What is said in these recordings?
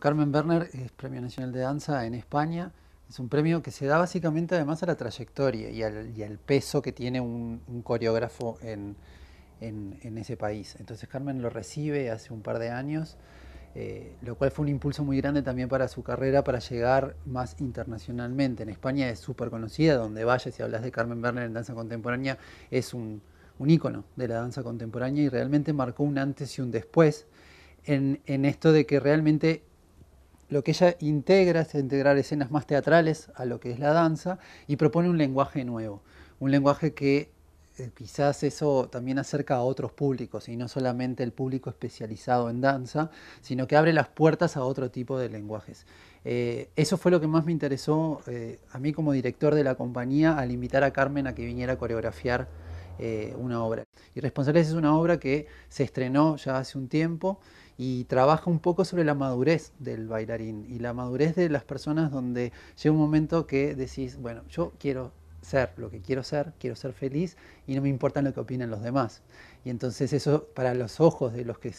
Carmen Berner es Premio Nacional de Danza en España. Es un premio que se da básicamente además a la trayectoria y al, peso que tiene un, coreógrafo en, ese país. Entonces Carmen lo recibe hace un par de años, eh, lo cual fue un impulso muy grande también para su carrera, para llegar más internacionalmente. En España es súper conocida, donde vayas y hablas de Carmen Berner en danza contemporánea, es un, icono ícono de la danza contemporánea y realmente marcó un antes y un después en esto de que realmente lo que ella integra es integrar escenas más teatrales a lo que es la danza y propone un lenguaje nuevo, un lenguaje que eh, quizás eso también acerca a otros públicos y no solamente el público especializado en danza, sino que abre las puertas a otro tipo de lenguajes. Eh, eso fue lo que más me interesó eh, a mí como director de la compañía al invitar a Carmen a que viniera a coreografiar eh, una obra. Irresponsables es una obra que se estrenó ya hace un tiempo y trabaja un poco sobre la madurez del bailarín y la madurez de las personas donde llega un momento que decís, bueno, yo quiero ser lo que quiero ser, quiero ser feliz y no me importa lo que opinen los demás. Y entonces eso para los ojos de, los que,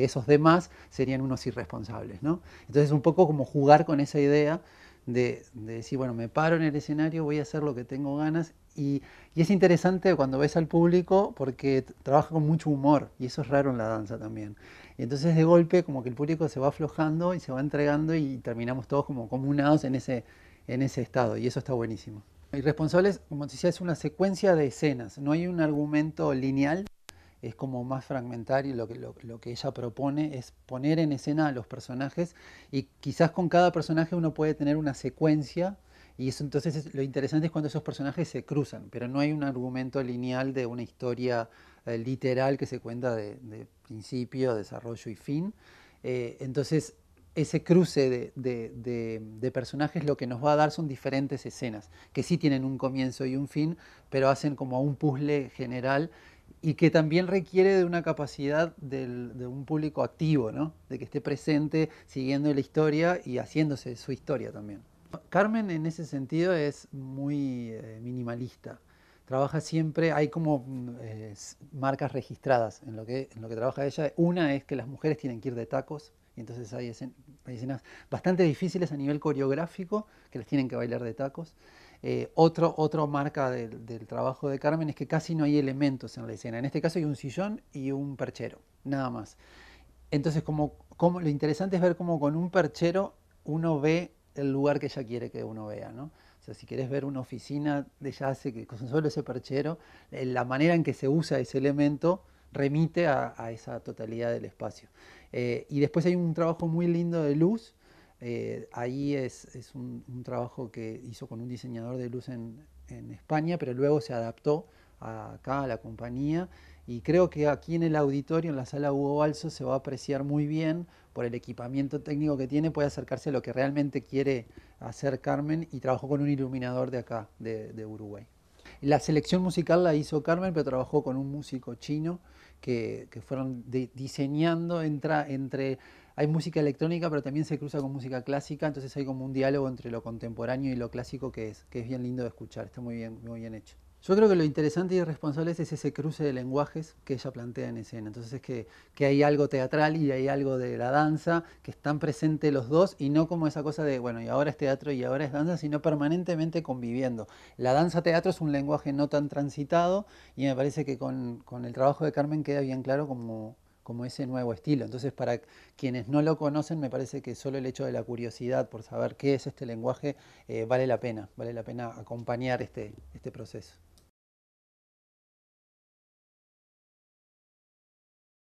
esos demás serían unos irresponsables. ¿no? Entonces un poco como jugar con esa idea de, decir, bueno, me paro en el escenario, voy a hacer lo que tengo ganas y, es interesante cuando ves al público porque trabaja con mucho humor y eso es raro en la danza también. entonces de golpe como que el público se va aflojando y se va entregando y terminamos todos como comunados en ese, en ese estado y eso está buenísimo. Irresponsables, como decía, es una secuencia de escenas, no hay un argumento lineal, es como más fragmentario, lo que, lo, lo que ella propone es poner en escena a los personajes y quizás con cada personaje uno puede tener una secuencia y entonces lo interesante es cuando esos personajes se cruzan, pero no hay un argumento lineal de una historia eh, literal que se cuenta de, principio, desarrollo y fin. Eh, entonces ese cruce de, personajes lo que nos va a dar son diferentes escenas, que sí tienen un comienzo y un fin, pero hacen como un puzzle general y que también requiere de una capacidad de un público activo, de que esté presente siguiendo la historia y haciéndose su historia también. Carmen en ese sentido es muy eh, minimalista. Trabaja siempre, hay como mm, marcas registradas en lo, que, lo que trabaja ella. Una es que las mujeres tienen que ir de tacos, y entonces hay, escenas bastante difíciles a nivel coreográfico que las tienen que bailar de tacos. Eh, otro, otra marca del, trabajo de Carmen es que casi no hay elementos en la escena. En este caso hay un sillón y un perchero, nada más. Entonces, como, como, lo interesante es ver cómo con un perchero uno ve el lugar que ella quiere que uno vea, ¿no? O sea, si quieres ver una oficina de jazz que con solo ese perchero, eh, la manera en que se usa ese elemento remite a, esa totalidad del espacio. Eh, y después hay un trabajo muy lindo de luz. Eh, ahí es, un, trabajo que hizo con un diseñador de luz en, España, pero luego se adaptó acá a la compañía y creo que aquí en el auditorio, en la sala Hugo Balso, se va a apreciar muy bien por el equipamiento técnico que tiene, puede acercarse a lo que realmente quiere hacer Carmen y trabajó con un iluminador de acá, de, Uruguay. La selección musical la hizo Carmen, pero trabajó con un músico chino que, fueron diseñando entre... Hay música electrónica, pero también se cruza con música clásica, entonces hay como un diálogo entre lo contemporáneo y lo clásico que es, que es bien lindo de escuchar, está muy bien, muy bien hecho. Yo creo que lo interesante y responsable es ese cruce de lenguajes que ella plantea en escena. Entonces es que, que, hay algo teatral y hay algo de la danza, que están presentes los dos y no como esa cosa de, bueno, y ahora es teatro y ahora es danza, sino permanentemente conviviendo. La danza-teatro es un lenguaje no tan transitado y me parece que con, el trabajo de Carmen queda bien claro como, como ese nuevo estilo. Entonces, para quienes no lo conocen, me parece que solo el hecho de la curiosidad por saber qué es este lenguaje eh, vale la pena, vale la pena acompañar este, este proceso.